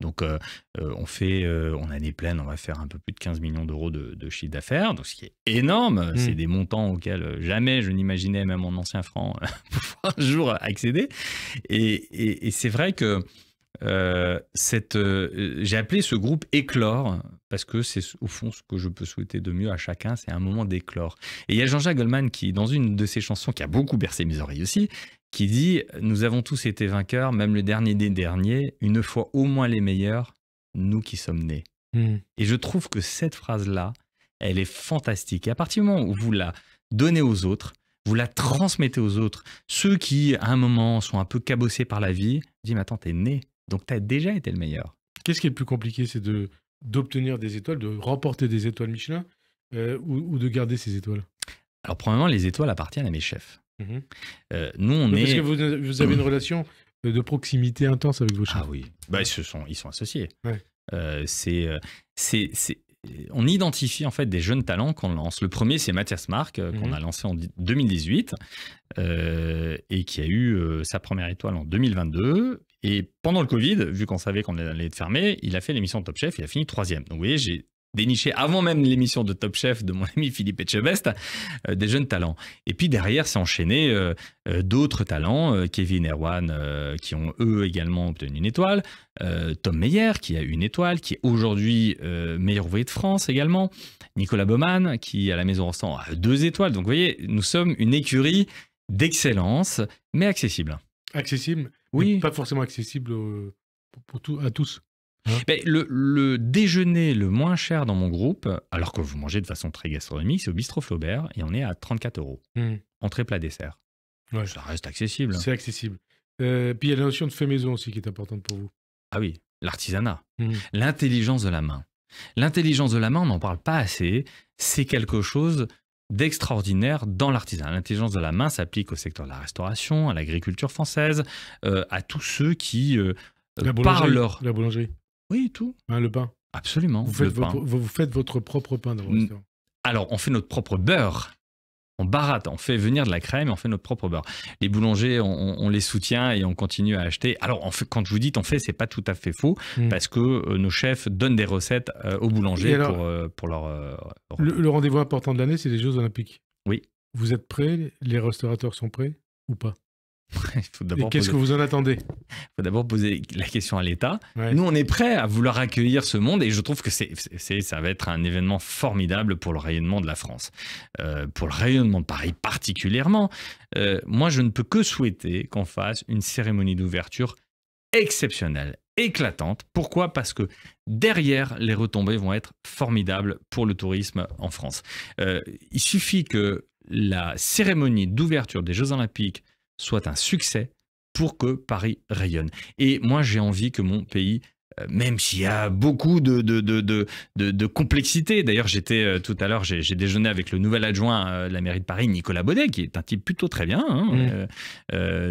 Speaker 1: Donc, euh, euh, on fait, on euh, en année pleine, on va faire un peu plus de 15 millions d'euros de, chiffre d'affaires, donc ce qui est énorme. Mmh. C'est des montants auxquels jamais je n'imaginais, même en ancien franc, pouvoir un jour accéder. Et, c'est vrai que j'ai appelé ce groupe éclore parce que c'est au fond ce que je peux souhaiter de mieux à chacun, c'est un moment d'éclore. Et il y a Jean-Jacques Goldman qui, dans une de ses chansons qui a beaucoup bercé mes oreilles aussi, qui dit Nous avons tous été vainqueurs, même le dernier des derniers, une fois au moins les meilleurs, nous qui sommes nés. Hmm. Et je trouve que cette phrase-là, elle est fantastique. Et à partir du moment où vous la donnez aux autres, vous la transmettez aux autres, ceux qui, à un moment, sont un peu cabossés par la vie, disent Mais attends, t'es né, donc t'as déjà été le meilleur. Qu'est-ce qui est le plus compliqué
Speaker 2: C'est de d'obtenir des étoiles, de remporter des étoiles Michelin euh, ou de garder ces
Speaker 1: étoiles Alors, premièrement, les étoiles appartiennent à mes chefs. Mmh euh, nous, on est. Parce que vous, avez une mmh. relation euh, de proximité intense avec vos chefs Ah oui, bah, ils, sont, ils sont associés. Euh, c'est, c'est, on identifie en fait des jeunes talents qu'on lance. Le premier, c'est Mathias Marc, qu'on mmh a lancé en 2018 et qui a eu sa première étoile en 2022. Et pendant le Covid, vu qu'on savait qu'on allait être fermé, il a fait l'émission Top Chef, il a fini troisième. Donc vous voyez, j'ai déniché avant même l'émission de Top Chef de mon ami Philippe Etchebest euh, des jeunes talents. Et puis derrière, s'est enchaîné euh, euh, d'autres talents, Kevin Erwan, qui ont eux également obtenu une étoile, Tom Meyer, qui a une étoile, qui est aujourd'hui meilleur ouvrier de France également, Nicolas Baumann, qui à la Maison restant a deux étoiles. Donc vous voyez, nous sommes une écurie d'excellence, mais accessible.
Speaker 2: Accessible Oui. pas forcément accessible pour à tous.
Speaker 1: Hein le, déjeuner le moins cher dans mon groupe, alors que vous mangez de façon très gastronomique, c'est au bistrot Flaubert et on est à 34 euros. Mmh. Entrée plat dessert. Ça reste accessible. C'est accessible.
Speaker 2: Euh, puis il y a la notion de fait maison aussi qui est importante pour vous.
Speaker 1: Ah oui, l'artisanat, mmh. l'intelligence de la main. L'intelligence de la main, on n'en parle pas assez. C'est quelque chose d'extraordinaire dans l'artisanat. L'intelligence de la main s'applique au secteur de la restauration, à l'agriculture française, euh, à tous ceux qui, euh, parlent La boulangerie. Oui, tout. Hein, le pain. Absolument. Vous faites, votre, vous
Speaker 2: faites, votre, propre pain dans votre restaurant.
Speaker 1: Alors, on fait notre propre beurre. On barate, on fait venir de la crème, et on fait notre propre beurre. Les boulangers, on, les soutient et on continue à acheter. Alors, quand je vous dis on fait, c'est pas tout à fait faux hmm. parce que euh, nos chefs donnent des recettes euh, aux boulangers pour, euh, pour, leur. le
Speaker 2: rendez-vous important de l'année, c'est les Jeux Olympiques. Oui. Vous êtes prêts Les restaurateurs sont prêts ou pas Qu'est-ce que vous
Speaker 1: en attendez Il faut d'abord poser la question à l'État. Nous, on est prêt à vouloir accueillir ce monde et je trouve que c'est, ça va être un événement formidable pour le rayonnement de la France, euh, pour le rayonnement de Paris particulièrement. Euh, moi, je ne peux que souhaiter qu'on fasse une cérémonie d'ouverture exceptionnelle, éclatante. Pourquoi Parce que derrière, les retombées vont être formidables pour le tourisme en France. Euh, il suffit que la cérémonie d'ouverture des Jeux Olympiques soit un succès pour que Paris rayonne. Et moi, j'ai envie que mon pays euh, même s'il y a beaucoup de, de, complexité. D'ailleurs, j'étais euh, tout à l'heure, j'ai déjeuné avec le nouvel adjoint euh, de la mairie de Paris, Nicolas Baudet, qui est un type plutôt très bien, hein,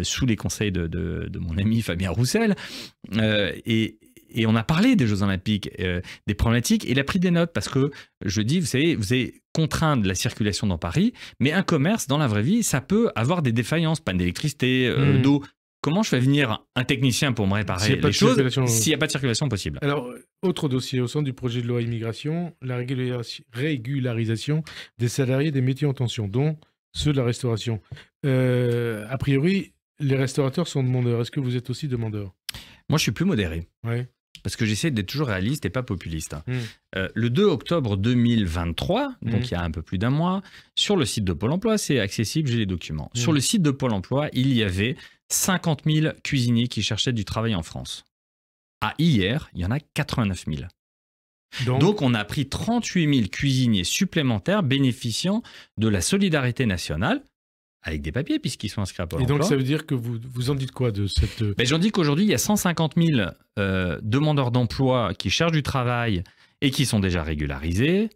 Speaker 1: sous les conseils de, mon ami Fabien Roussel. et, et on a parlé des Jeux Olympiques, euh, des problématiques, et il a pris des notes parce que je dis, vous savez, vous contraint de la circulation dans Paris, mais un commerce, dans la vraie vie, ça peut avoir des défaillances, panne d'électricité, euh, hmm. d'eau. Comment je fais venir un technicien pour me réparer les choses s'il n'y a pas de circulation possible Alors,
Speaker 2: autre dossier au centre du projet de loi immigration, la régularisation des salariés des métiers en tension, dont ceux de la restauration. Euh, a priori, les restaurateurs sont demandeurs. Est-ce que vous êtes aussi demandeur
Speaker 1: Moi, je suis plus modéré. Ouais parce que j'essaie d'être toujours réaliste et pas populiste. Hein. Hmm. Euh, le 2 octobre 2023, donc hmm. il y a un peu plus d'un mois, sur le site de Pôle emploi, c'est accessible, j'ai les documents. Hmm. Sur le site de Pôle emploi, il y avait 50 000 cuisiniers qui cherchaient du travail en France. À ah, hier, il y en a 89 000. Donc, on a pris 38 000 cuisiniers supplémentaires bénéficiant de la solidarité nationale avec des papiers puisqu'ils sont inscrits à Pôle Et donc ça veut
Speaker 2: dire que vous, vous en dites quoi de cette... Euh,
Speaker 1: ben, j'en dis qu'aujourd'hui, il y a 150 000 euh, demandeurs d'emploi qui cherchent du travail et qui sont déjà régularisés.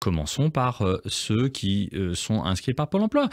Speaker 1: Commençons par euh, ceux qui sont inscrits par Pôle emploi.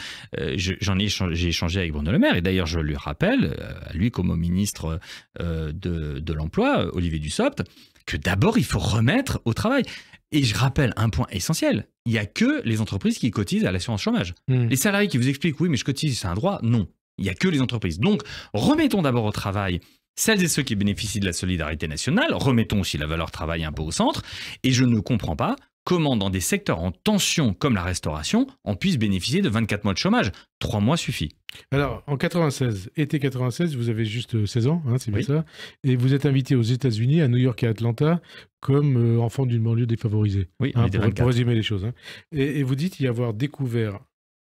Speaker 1: J'en ai, j'ai échangé avec Bruno Le Maire et d'ailleurs je lui rappelle, lui comme au ministre de, de l'Emploi, Olivier Dussopt, que d'abord, il faut remettre au travail. Et je rappelle un point essentiel, il n'y a que les entreprises qui cotisent à l'assurance chômage. Hmm. Les salariés qui vous expliquent, oui, mais je cotise, c'est un droit, non. Il n'y a que les entreprises. Donc, remettons d'abord au travail celles et ceux qui bénéficient de la solidarité nationale, remettons aussi la valeur travail un peu au centre, et je ne comprends pas comment dans des secteurs en tension comme la restauration, on puisse bénéficier de 24 mois de chômage. Trois mois suffit.
Speaker 2: Alors, en 96, été 96, vous avez juste 16 euh, ans, hein, c'est bien ça, et vous êtes invité aux États-Unis, à New York et à Atlanta, comme euh, enfant d'une banlieue défavorisée. Oui, hein, pour, résumer les choses. Hein. Et, vous dites y avoir découvert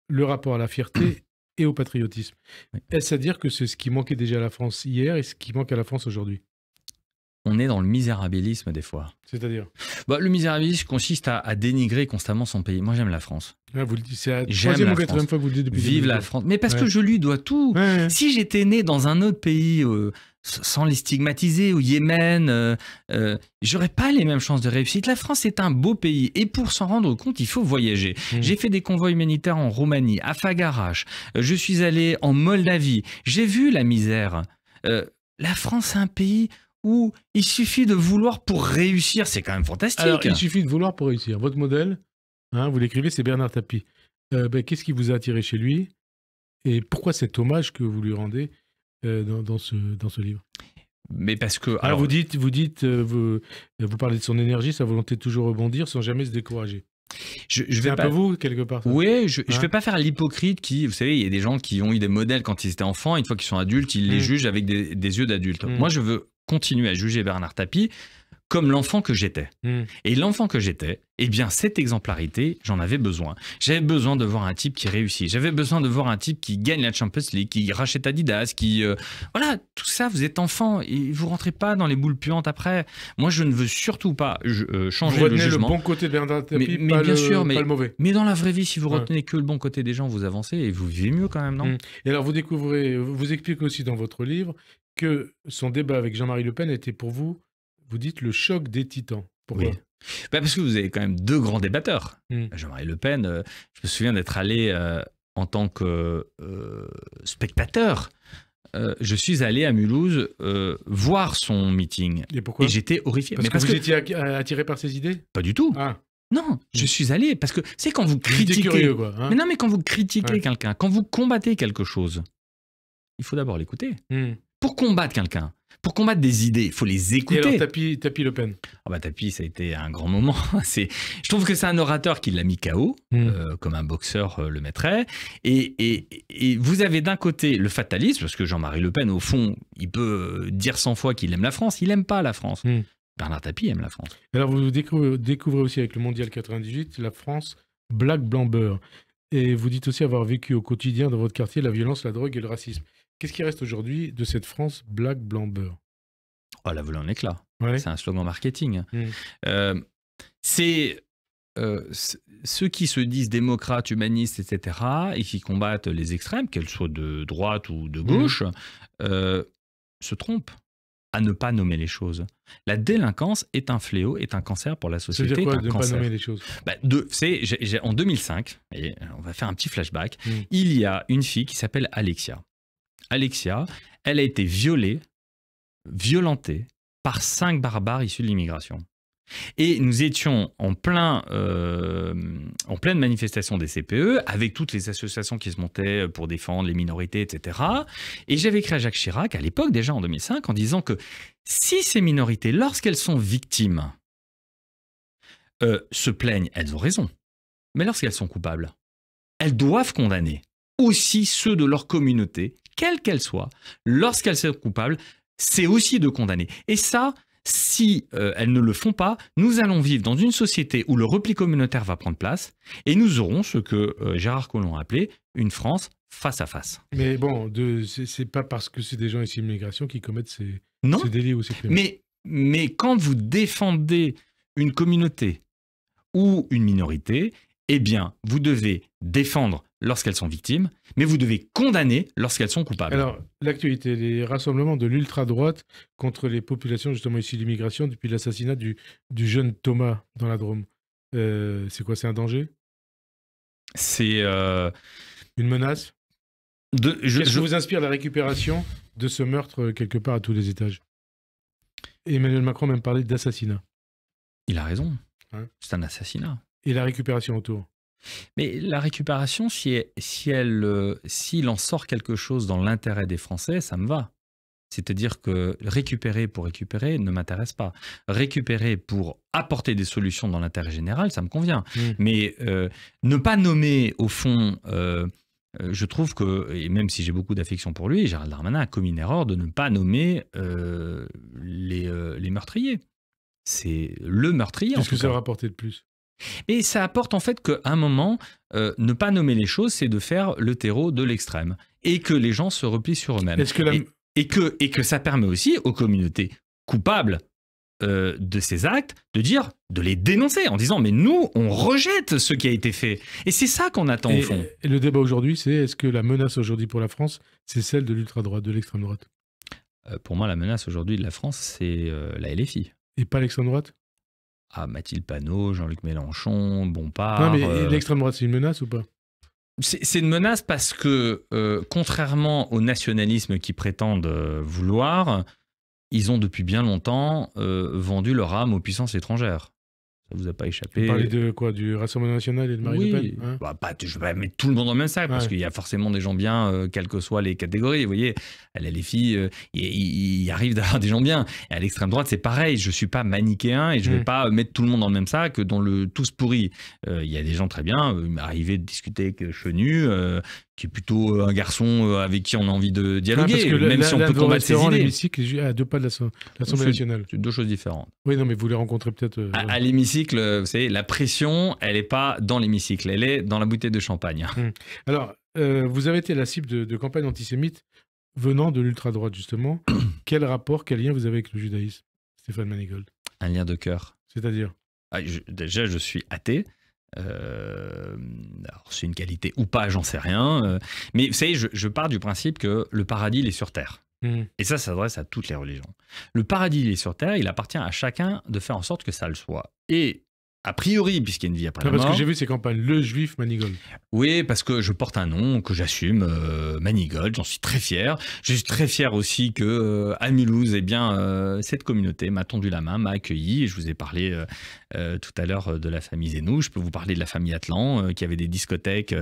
Speaker 2: le rapport à la fierté et au patriotisme. Est-ce à dire que c'est ce qui manquait
Speaker 1: déjà à la France hier et ce qui manque à la France aujourd'hui on est dans le misérabilisme des fois. C'est-à-dire bah, Le misérabilisme consiste à, dénigrer constamment son pays. Moi, j'aime la France. vous le dites, c'est la troisième ou quatrième fois que vous le dites depuis Vive la France. Mais parce que je lui dois tout. Si j'étais né dans un autre pays, euh, sans les stigmatiser, au Yémen, je euh, n'aurais euh, j'aurais pas les mêmes chances de réussite. La France est un beau pays et pour s'en rendre compte, il faut voyager. Mmh. J'ai fait des convois humanitaires en Roumanie, à Fagarache. Je suis allé en Moldavie. J'ai vu la misère. la France est un pays où il suffit de vouloir pour réussir. C'est quand même fantastique. il suffit
Speaker 2: de vouloir pour réussir. Votre modèle, hein, vous l'écrivez, c'est Bernard Tapie. Euh, ben, qu'est-ce qui vous a attiré chez lui et pourquoi cet hommage que vous lui rendez euh, dans, ce, dans ce livre
Speaker 1: mais parce que ah, alors, vous dites,
Speaker 2: vous dites, euh, vous, parlez de son énergie, sa volonté de toujours rebondir, sans jamais se décourager. Je, vais un peu vous quelque part. Oui, je, ne hein vais
Speaker 1: pas faire l'hypocrite qui, vous savez, il y a des gens qui ont eu des modèles quand ils étaient enfants, une fois qu'ils sont adultes, ils les mmh. jugent avec des, yeux d'adultes. Mmh. Moi, je veux continuer à juger Bernard Tapie comme l'enfant que j'étais. Hmm. Et l'enfant que j'étais, eh bien, cette exemplarité, j'en avais besoin. J'avais besoin de voir un type qui réussit. J'avais besoin de voir un type qui gagne la Champions League, qui rachète Adidas, qui... Euh, voilà, tout ça, vous êtes enfant et vous rentrez pas dans les boules puantes après. Moi, je ne veux surtout pas euh, changer le jugement. bon côté Bernard Tapie, mais, bien sûr, mais, dans la vraie vie, si vous retenez que le bon côté des gens, vous avancez et vous vivez mieux quand même, non hmm. Et alors, vous découvrez, vous expliquez aussi dans votre
Speaker 2: livre que son débat avec Jean-Marie Le Pen était pour vous, vous dites, le choc des titans.
Speaker 1: Pourquoi bah, Parce que vous avez quand même deux grands débatteurs. Hmm. Jean-Marie Le Pen, euh, je me souviens d'être allé euh, en tant que euh, spectateur. je suis allé à Mulhouse voir son meeting. Et pourquoi j'étais horrifié. Parce que vous étiez
Speaker 2: attiré par ses idées
Speaker 1: Pas du tout. Ah. Non, je hmm. suis allé parce que c'est quand vous critiquez. quoi, hein. mais non, mais quand vous critiquez quelqu'un, quand vous combattez quelque chose, il faut d'abord l'écouter. Hmm pour combattre quelqu'un, pour combattre des idées, il faut les écouter. Et alors, Tapi, Le Pen Ah bah Tapi, ça a été un grand moment. c'est, je trouve que c'est un orateur qui l'a mis KO, hmm. euh, comme un boxeur euh, le mettrait. Et, et, et vous avez d'un côté le fatalisme, parce que Jean-Marie Le Pen, au fond, il peut euh, dire 100 fois qu'il aime la France, il n'aime pas la France. Hmm. Bernard Tapie aime la France.
Speaker 2: Alors vous découvrez, découvrez aussi avec le Mondial 98 la France black blamber. Et vous dites aussi avoir vécu au quotidien dans votre quartier la violence, la drogue et le racisme. Qu'est-ce qui reste aujourd'hui de cette France black, blanc, beurre
Speaker 1: Oh, la voilà en éclat. C'est un slogan marketing. Hein. Mm. Euh, c'est euh, ceux qui se disent démocrates, humanistes, etc., et qui combattent les extrêmes, qu'elles soient de droite ou de mm. gauche, euh, se trompent à ne pas nommer les choses. La délinquance est un fléau, est un cancer pour la société. C'est quoi, ne pas nommer les choses bah, En 2005, et on va faire un petit flashback, mm. il y a une fille qui s'appelle Alexia. Alexia, elle a été violée, violentée par cinq barbares issus de l'immigration. Et nous étions en, plein, euh, en pleine manifestation des CPE, avec toutes les associations qui se montaient pour défendre les minorités, etc. Et j'avais écrit à Jacques Chirac, à l'époque déjà en 2005, en disant que si ces minorités, lorsqu'elles sont victimes, euh, se plaignent, elles ont raison. Mais lorsqu'elles sont coupables, elles doivent condamner aussi ceux de leur communauté, quelle qu'elle soit, lorsqu'elles sont coupables, c'est aussi de condamner. Et ça, si euh, elles ne le font pas, nous allons vivre dans une société où le repli communautaire va prendre place et nous aurons ce que euh, Gérard Collomb a appelé une France face à face.
Speaker 2: Mais bon, c'est pas parce que c'est des gens ici de migration qui commettent ces, délits ou ces crimes. Mais,
Speaker 1: mais quand vous défendez une communauté ou une minorité eh bien, vous devez défendre lorsqu'elles sont victimes, mais vous devez condamner lorsqu'elles sont coupables. Alors,
Speaker 2: l'actualité, les rassemblements de l'ultra-droite contre les populations, justement ici l'immigration, depuis l'assassinat du, jeune Thomas dans la Drôme, euh, c'est quoi C'est un danger C'est. Euh, Une menace je, vous inspire la récupération de ce meurtre euh, quelque part à tous les étages Emmanuel Macron même parlé d'assassinat.
Speaker 1: Il a raison. c'est un assassinat.
Speaker 2: Et la récupération autour
Speaker 1: mais la récupération, si, elle, si elle, euh, s'il en sort quelque chose dans l'intérêt des Français, ça me va. C'est-à-dire que récupérer pour récupérer ne m'intéresse pas. Récupérer pour apporter des solutions dans l'intérêt général, ça me convient. Mmh. Mais euh, ne pas nommer, au fond, euh, je trouve que, et même si j'ai beaucoup d'affection pour lui, Gérald Darmanin a commis une erreur de ne pas nommer les, meurtriers. C'est le meurtrier. Qu'est-ce que ça va de plus et ça apporte en fait qu'à un moment, euh, ne pas nommer les choses, c'est de faire le terreau de l'extrême. Et que les gens se replient sur eux-mêmes. Et, que, ça permet aussi aux communautés coupables euh, de ces actes de dire, de les dénoncer en disant mais nous, on rejette ce qui a été fait. Et c'est ça qu'on attend au fond.
Speaker 2: Et le débat aujourd'hui, c'est est-ce que la menace aujourd'hui pour la France, c'est celle de l'ultra-droite, de l'extrême droite,
Speaker 1: euh, Pour moi, la menace aujourd'hui de la France, c'est la LFI. Et pas l'extrême droite ah, Mathilde Panot, Jean-Luc Mélenchon, Bompard. Non, mais euh, l'extrême
Speaker 2: droite, c'est une menace ou pas
Speaker 1: c'est une menace parce que, euh, contrairement au nationalisme qu'ils prétendent euh, vouloir, ils ont depuis bien longtemps vendu leur âme aux puissances étrangères. Ça vous a pas échappé. Vous parlez
Speaker 2: de quoi Du Rassemblement National et de Marine Le Pen
Speaker 1: hein bah, Je vais pas mettre tout le monde dans le même sac, parce qu'il y a forcément des gens bien, euh, quelles que soient les catégories. Vous voyez, elle les filles, euh, il, arrive d'avoir des gens bien. Et à l'extrême droite, c'est pareil. Je ne suis pas manichéen et je ne vais mm. pas mettre tout le monde dans le même sac, dans le tout tous pourri. Euh, il y a des gens très bien. Il m'est arrivé de discuter avec Chenu, qui est plutôt euh, un garçon euh, avec qui on a envie de dialoguer, ah, même si on peut combattre ses idées.
Speaker 2: à deux pas de l'Assemblée nationale.
Speaker 1: C'est deux choses différentes.
Speaker 2: Oui, non, mais vous les rencontrez peut-être... Euh,
Speaker 1: à, l'hémicycle, vous savez, la pression, elle n'est pas dans l'hémicycle, elle est dans la bouteille de champagne.
Speaker 2: Hmm. Alors, vous avez été la cible de, de campagnes antisémites venant de l'ultra-droite, justement. quel rapport, quel lien vous avez avec le judaïsme, Stéphane Manigold
Speaker 1: Un lien de cœur. C'est-à-dire ah, Déjà, je suis athée. Euh, c'est une qualité ou pas, j'en sais rien. Euh, mais vous savez, je, pars du principe que le paradis, il est sur Terre. Hmm. Et ça, ça s'adresse à toutes les religions. Le paradis, il est sur Terre, il appartient à chacun de faire en sorte que ça le soit. Et a priori, puisqu'il y a une vie après Parce que j'ai vu ces campagnes, le juif Manigold. Oui, parce que je porte un nom que j'assume, euh, Manigold, j'en suis très fier. Je suis très fier aussi que euh, Mulhouse, bien, euh, cette communauté m'a tendu la main, m'a accueilli. je vous ai parlé tout à l'heure de la famille Zénou, je peux vous parler de la famille Atlan, qui avait des discothèques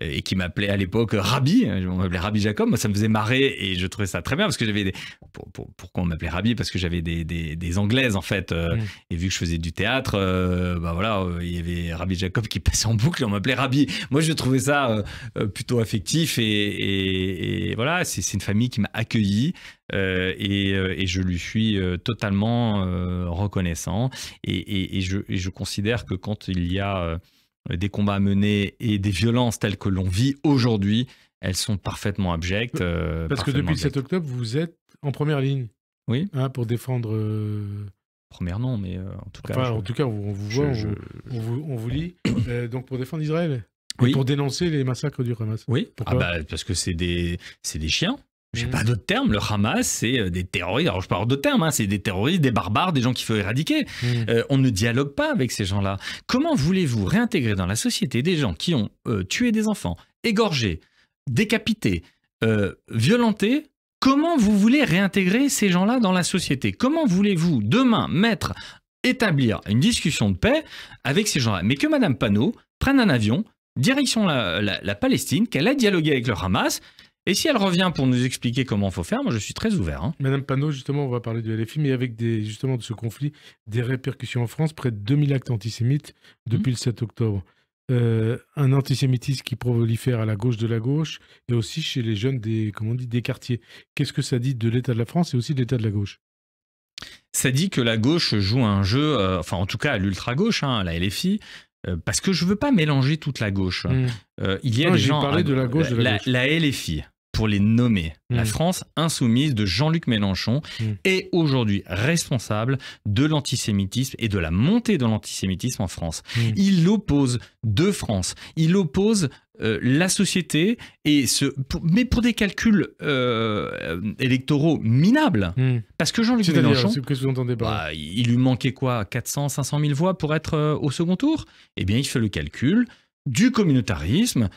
Speaker 1: et qui m'appelait à l'époque Rabbi. On m'appelait Rabbi Jacob, moi ça me faisait marrer et je trouvais ça très bien parce que j'avais des... pourquoi on m'appelait Rabbi Parce que j'avais des, des, Anglaises en fait. Mm. Et vu que je faisais du théâtre bah voilà, euh, il y avait Rabbi Jacob qui passait en boucle, on m'appelait Rabbi. Moi, je trouvais ça euh, euh, plutôt affectif et, voilà, c'est une famille qui m'a accueilli. et, je lui suis totalement reconnaissant. Et, je, considère que quand il y a des combats à mener et des violences telles que l'on vit aujourd'hui, elles sont parfaitement abjectes. Parce que depuis le 7
Speaker 2: octobre, vous êtes en première ligne. Oui. Hein, pour défendre Premièrement, nom, mais euh, en tout cas. en tout cas, on vous voit, on, vous, lit. Euh, donc pour défendre Israël oui. Pour dénoncer les massacres du Hamas. Oui,
Speaker 1: ah bah, parce que c'est des, des chiens. J'ai n'ai hmm. pas d'autres termes. Le Hamas, c'est euh, des terroristes. Alors, je parle d'autres termes. Hein. C'est des terroristes, des barbares, des gens qu'il faut éradiquer. Hmm. on ne dialogue pas avec ces gens-là. Comment voulez-vous réintégrer dans la société des gens qui ont tué des enfants, égorgé, décapité, euh, violenté Comment vous voulez réintégrer ces gens-là dans la société Comment voulez-vous demain mettre, établir une discussion de paix avec ces gens-là Mais que Madame Panot prenne un avion, direction la, Palestine, qu'elle ait dialogué avec le Hamas. Et si elle revient pour nous expliquer comment il faut faire, moi je suis très
Speaker 2: ouvert. Hein. Madame Panot, justement, on va parler du LFI, mais avec des, justement de ce conflit, des répercussions en France, près de 2000 actes antisémites depuis mmh. le 7 octobre. Euh, un antisémitisme qui
Speaker 1: prolifère
Speaker 2: à la gauche de la gauche et aussi chez les jeunes des, comment on dit, des quartiers. Qu'est-ce que ça dit de l'état de la France et aussi de l'état de la gauche
Speaker 1: Ça dit que la gauche joue un jeu, euh, enfin en tout cas à l'ultra-gauche, hein, la LFI, euh, parce que je ne veux pas mélanger toute la gauche. Hmm. il y a des gens. Parlé de la gauche. De la, gauche. la LFI, pour les nommer. La mm. France insoumise de Jean-Luc Mélenchon mm. est aujourd'hui responsable de l'antisémitisme et de la montée de l'antisémitisme en France. Mm. Il oppose deux France. Il oppose euh, la société et ce mais pour des calculs euh, électoraux minables parce que Jean-Luc Mélenchon bah, il lui manquait quoi 400 500 000 voix pour être euh, au second tour eh bien il fait le calcul du communautarisme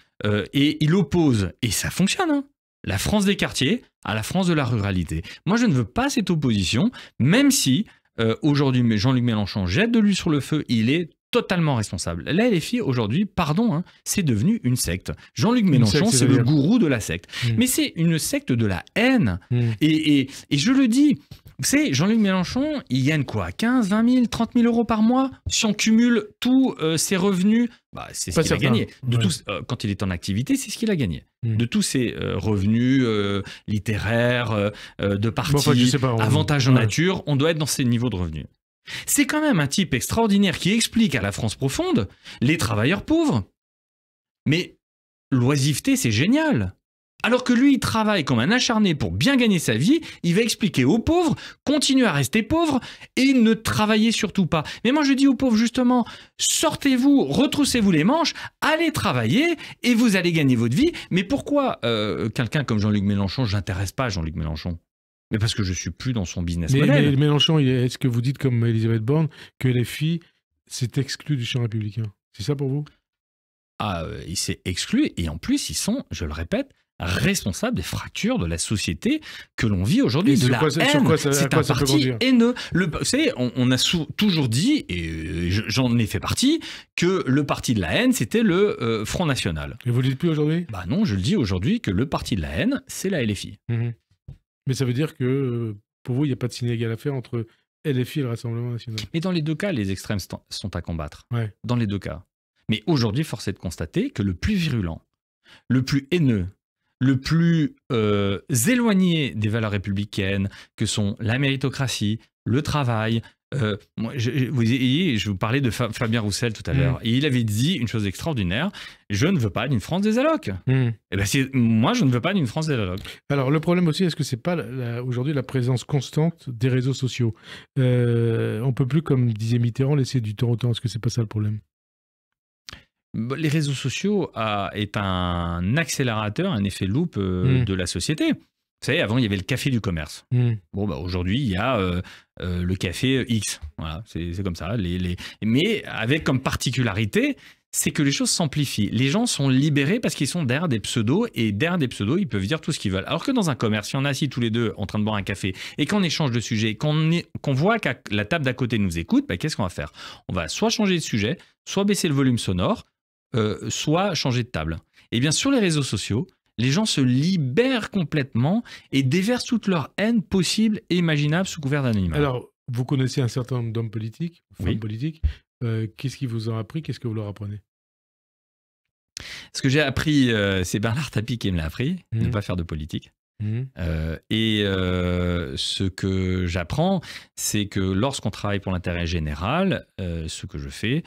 Speaker 1: et il oppose et ça fonctionne hein, la France des quartiers à la France de la ruralité. Moi, je ne veux pas cette opposition, même si euh, aujourd'hui Jean-Luc Mélenchon jette de l'huile sur le feu, il est totalement responsable. les filles, aujourd'hui, pardon, hein, c'est devenu une secte. Jean-Luc Mélenchon, c'est le gourou de la secte. Mmh. Mais c'est une secte de la haine. Mmh. Et, je le dis, vous savez, Jean-Luc Mélenchon, il gagne quoi 15, 20 000, 30 000 euros par mois Si on cumule tous euh, ses revenus, bah, c'est ce qu'il a gagné. Euh, quand il est en activité, c'est ce qu'il a gagné. Mmh. De tous ses euh, revenus littéraires, de partis, avantages en nature, on doit être dans ces niveaux de revenus. C'est quand même un type extraordinaire qui explique à la France profonde les travailleurs pauvres. Mais l'oisiveté, c'est génial. Alors que lui, il travaille comme un acharné pour bien gagner sa vie, il va expliquer aux pauvres, continuez à rester pauvres et ne travaillez surtout pas. Mais moi, je dis aux pauvres, justement, sortez-vous, retroussez-vous les manches, allez travailler et vous allez gagner votre vie. Mais pourquoi euh, quelqu'un comme Jean-Luc Mélenchon, Je n'intéresse pas Jean-Luc Mélenchon mais parce que je suis plus dans son business mais, Mais
Speaker 2: Mélenchon, est-ce que vous dites comme Elisabeth Borne que les filles s'est exclu du champ républicain C'est ça pour vous
Speaker 1: Ah, euh, il s'est exclu et en plus ils sont, je le répète, responsables des fractures de la société que l'on vit aujourd'hui de la quoi, haine c'est un parti haineux le savez, on, a toujours dit et euh, j'en ai fait partie que le parti de la haine c'était le euh, Front National et vous le dites plus aujourd'hui bah non je le dis aujourd'hui que le parti de la haine c'est la LFI mhm. Mais ça veut dire
Speaker 2: que pour vous, il n'y a pas de signe à faire entre LFI et le Rassemblement national.
Speaker 1: Mais dans les deux cas, les extrêmes sont à combattre. Dans les deux cas. Mais aujourd'hui, force est de constater que le plus virulent, le plus haineux, le plus éloigné des valeurs républicaines que sont la méritocratie, le travail, euh, moi, je, vous, vous parlais de Fabien Roussel tout à mm. l'heure, et il avait dit une chose extraordinaire je ne veux pas d'une France des allocs. Mm. Eh ben, moi, je ne veux pas d'une France des allocs.
Speaker 2: Alors, le problème aussi, est-ce que c'est pas aujourd'hui la présence constante des réseaux sociaux euh, On peut plus, comme disait Mitterrand, laisser du temps au temps. Est-ce que c'est pas ça le problème
Speaker 1: bah, les réseaux sociaux sont euh, est un accélérateur, un effet loupe euh, mm. de la société. Vous savez, avant, il y avait le café du commerce. Hmm. Bon, bah, aujourd'hui, il y a euh, euh, le café euh, X. Voilà, c'est comme ça. Mais avec comme particularité, c'est que les choses s'amplifient. Les gens sont libérés parce qu'ils sont derrière des pseudos et derrière des pseudos, ils peuvent dire tout ce qu'ils veulent. Alors que dans un commerce, si on assis tous les deux en train de boire un café et qu'on échange de sujet, qu'on voit que la table d'à côté nous écoute, bah, qu'est-ce qu'on va faire On va soit changer de sujet, soit baisser le volume sonore, soit changer de table. Et bien sur les réseaux sociaux, les gens se libèrent complètement et déversent toute leur haine possible et imaginable sous couvert d'anonymat. Alors, vous connaissez un certain nombre d'hommes politiques, femmes politiques.
Speaker 2: Euh, qu'est-ce qui vous ont appris Qu'est-ce que vous leur apprenez
Speaker 1: Ce que j'ai appris, euh, c'est Bernard Tapie qui me l'a appris, ne mmh. pas faire de politique. Mmh. Euh, et ce que j'apprends, c'est que lorsqu'on travaille pour l'intérêt général, ce que je fais,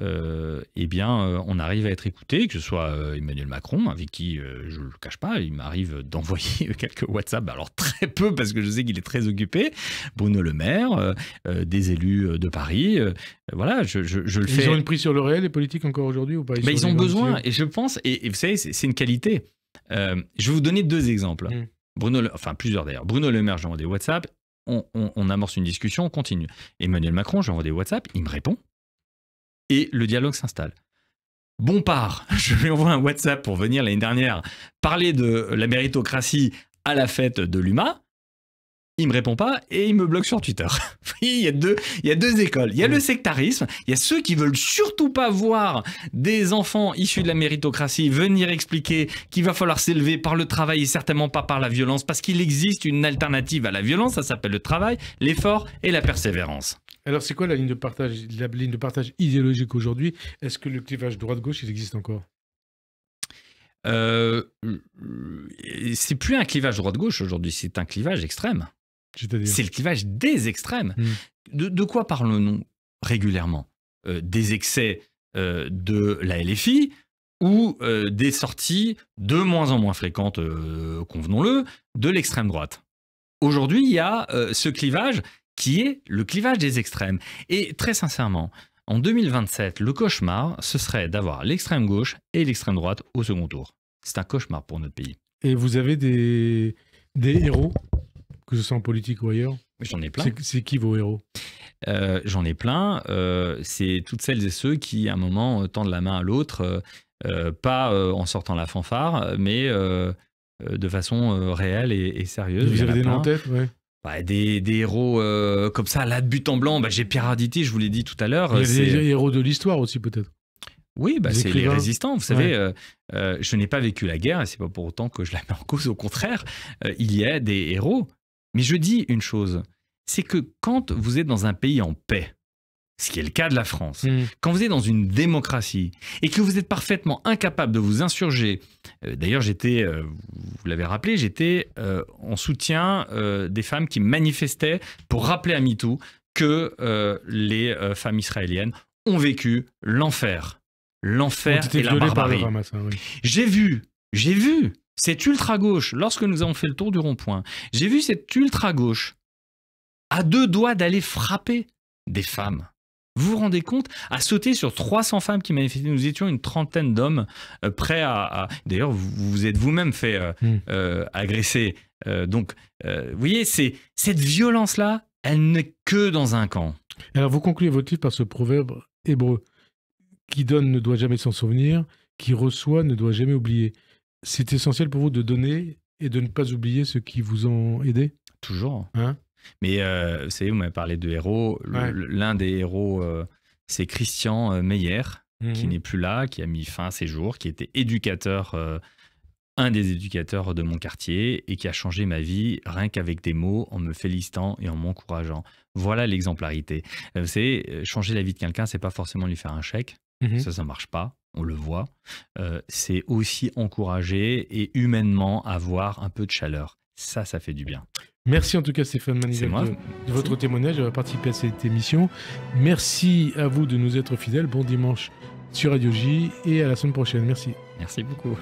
Speaker 1: euh, eh bien, euh, on arrive à être écouté, que ce soit euh, Emmanuel Macron, avec qui, je ne le cache pas, il m'arrive d'envoyer quelques WhatsApp, alors très peu parce que je sais qu'il est très occupé, Bruno Le Maire, des élus de Paris, voilà, je, le fais. Ils ont une
Speaker 2: prise sur le réel, les politiques, encore aujourd'hui, ou pas Ils, ont besoin,
Speaker 1: et je pense, et, vous savez, c'est une qualité. je vais vous donner deux exemples. Mmh. Bruno le... enfin plusieurs d'ailleurs. Bruno Le Maire, j'envoie des WhatsApp, on, on amorce une discussion, on continue. Emmanuel Macron, j'envoie des WhatsApp, il me répond et le dialogue s'installe. Bon part, je lui envoie un WhatsApp pour venir l'année dernière parler de la méritocratie à la fête de l'UMA. Il me répond pas et il me bloque sur Twitter. il, y a deux, il y a deux écoles. Il y a le sectarisme, il y a ceux qui veulent surtout pas voir des enfants issus de la méritocratie venir expliquer qu'il va falloir s'élever par le travail et certainement pas par la violence parce qu'il existe une alternative à la violence, ça s'appelle le travail, l'effort et la persévérance.
Speaker 2: Alors, c'est quoi la ligne de partage, idéologique aujourd'hui Est-ce que le clivage droite-gauche, existe encore
Speaker 1: euh, euh, C'est plus un clivage droite-gauche aujourd'hui, c'est un clivage extrême. C'est le clivage des extrêmes. Hmm. De, quoi parlons-nous régulièrement euh, Des excès euh, de la LFI ou des sorties de moins en moins fréquentes, convenons-le, de l'extrême droite. Aujourd'hui, il y a ce clivage qui est le clivage des extrêmes. Et très sincèrement, en 2027, le cauchemar, ce serait d'avoir l'extrême gauche et l'extrême droite au second tour. C'est un cauchemar pour notre pays.
Speaker 2: Et vous avez des, héros, que ce soit en politique ou ailleurs J'en ai plein.
Speaker 1: C'est qui vos héros euh, J'en ai plein. Euh, c'est toutes celles et ceux qui, à un moment, euh, tendent la main à l'autre, pas en sortant la fanfare, mais de façon réelle et, sérieuse. Vous avez des noms en tête ouais. Bah, des, héros euh, comme ça, là de but en blanc, bah, j'ai Pierre je vous l'ai dit tout à l'heure. Il euh,
Speaker 2: héros de l'histoire aussi peut-être. Oui, bah, c'est les résistants. Vous savez,
Speaker 1: euh, je n'ai pas vécu la guerre et c'est pas pour autant que je la mets en cause. Au contraire, il y a des héros. Mais je dis une chose, c'est que quand vous êtes dans un pays en paix, ce qui est le cas de la France, mm. quand vous êtes dans une démocratie et que vous êtes parfaitement incapable de vous insurger, euh, d'ailleurs j'étais, euh, vous l'avez rappelé, j'étais euh, en soutien des femmes qui manifestaient pour rappeler à MeToo que les femmes israéliennes ont vécu l'enfer, l'enfer et la J'ai vu, j'ai vu cette ultra-gauche, lorsque nous avons fait le tour du rond-point, j'ai vu cette ultra-gauche à deux doigts d'aller frapper des femmes vous vous rendez compte À sauter sur 300 femmes qui manifestaient, nous étions une trentaine d'hommes euh, prêts à... D'ailleurs, vous vous êtes vous-même fait euh, hmm. euh, agresser. donc, vous voyez, c'est cette violence-là, elle n'est que dans un camp.
Speaker 2: Alors, vous concluez votre livre par ce proverbe hébreu qui donne ne doit jamais s'en souvenir, qui reçoit ne doit jamais oublier. C'est essentiel pour vous de donner et de ne pas oublier ceux qui vous ont aidé Toujours. Hein
Speaker 1: mais euh, vous savez, vous m'avez parlé de héros. L'un des héros, euh, c'est Christian euh, Meyer, qui mhm. n'est plus là, qui a mis fin à ses jours, qui était éducateur un des éducateurs de mon quartier et qui a changé ma vie rien qu'avec des mots, en me félicitant et en m'encourageant. Voilà l'exemplarité. Vous savez, changer la vie de quelqu'un, c'est pas forcément lui faire un chèque. Mhm. Ça, ne marche pas. On le voit. c'est aussi encourager et humainement avoir un peu de chaleur. Ça, ça fait du bien.
Speaker 2: Merci en tout cas Stéphane Manizel de, votre témoignage, d'avoir participé à cette émission. Merci à vous de nous être fidèles. Bon dimanche sur Radio J et à la semaine prochaine. Merci. Merci beaucoup.